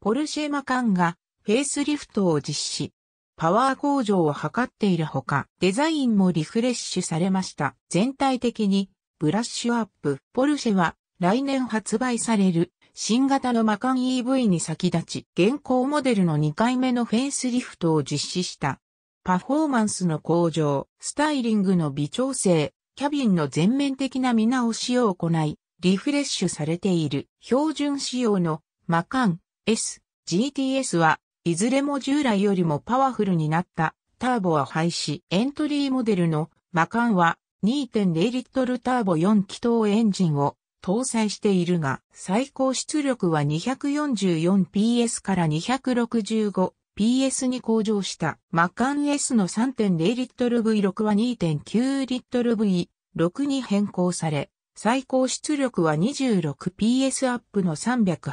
ポルシェマカンがフェイスリフトを実施。パワー向上を図っているほか、デザインもリフレッシュされました。全体的にブラッシュアップ。ポルシェは来年発売される新型のマカン EV に先立ち、現行モデルの2回目のフェイスリフトを実施した。パフォーマンスの向上、スタイリングの微調整、キャビンの全面的な見直しを行い、リフレッシュされている標準仕様のマカン S、GTS はいずれも従来よりもパワフルになったターボは廃止。エントリーモデルのマカンは2.0リットルターボ4気筒エンジンを搭載しているが、最高出力は 244PS から 265PS に向上した。マカン S の3 0ル v 6は2 9ル v 6に変更され、最高出力は 26PS アップの3 8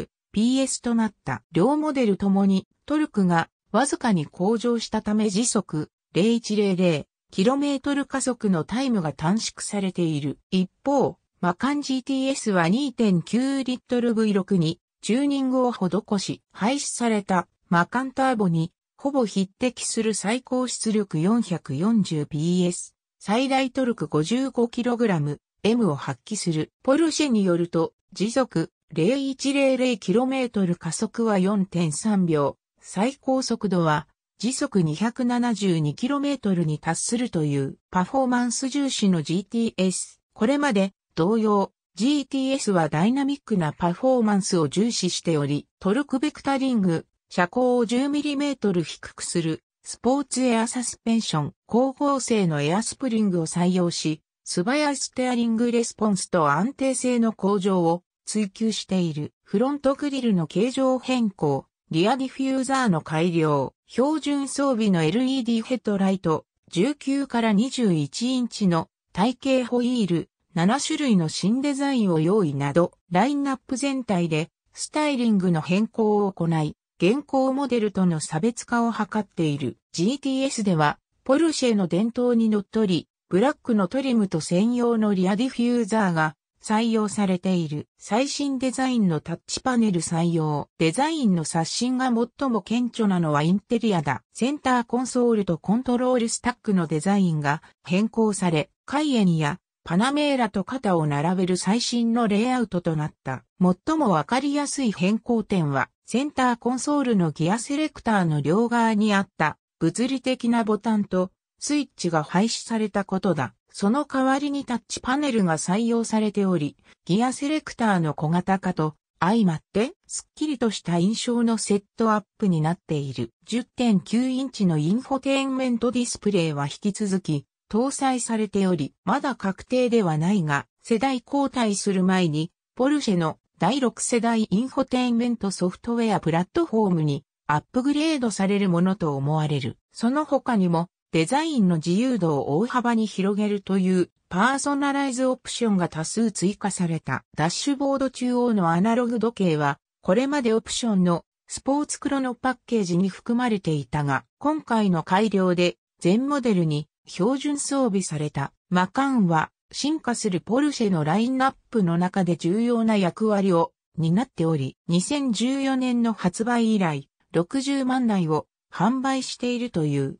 0 PS となった両モデルともにトルクがわずかに向上したため時速 0100km 加速のタイムが短縮されている。一方、マカン GTS は2.9リットル V6 にチューニングを施し、廃止されたマカンターボにほぼ匹敵する最高出力 440PS、最大トルク 55kg、M を発揮する。ポルシェによると、時速 0100km 加速は4.3秒、最高速度は時速 272km に達するというパフォーマンス重視の GTS。これまで同様、GTS はダイナミックなパフォーマンスを重視しており、トルクベクタリング、車高を 10mm 低くする、スポーツエアサスペンション、高合成のエアスプリングを採用し、素早いステアリングレスポンスと安定性の向上を追求している。フロントグリルの形状変更、リアディフューザーの改良、標準装備の LED ヘッドライト、19から21インチの体型ホイール、7種類の新デザインを用意など、ラインナップ全体でスタイリングの変更を行い、現行モデルとの差別化を図っている GTS では、ポルシェの伝統にのっとり、ブラックのトリムと専用のリアディフューザーが採用されている。最新デザインのタッチパネル採用。デザインの刷新が最も顕著なのはインテリアだ。センターコンソールとコントロールスタックのデザインが変更され、カイエンやパナメーラと肩を並べる最新のレイアウトとなった。最もわかりやすい変更点は、センターコンソールのギアセレクターの両側にあった物理的なボタンとスイッチが廃止されたことだ。その代わりにタッチパネルが採用されており、ギアセレクターの小型化と相まって、すっきりとした印象のセットアップになっている。10.9インチのインフォテインメントディスプレイは引き続き、搭載されており、まだ確定ではないが、世代交代する前に、ポルシェの第6世代インフォテインメントソフトウェアプラットフォームにアップグレードされるものと思われる。その他にも、デザインの自由度を大幅に広げるというパーソナライズオプションが多数追加されたダッシュボード中央のアナログ時計はこれまでオプションのスポーツクロのパッケージに含まれていたが今回の改良で全モデルに標準装備されたマカンは進化するポルシェのラインナップの中で重要な役割を担っており2014年の発売以来60万台を販売しているという。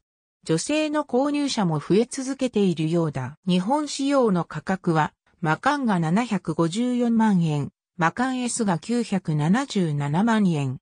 女性の購入者も増え続けているようだ。日本仕様の価格は、マカンが754万円、マカン S が977万円、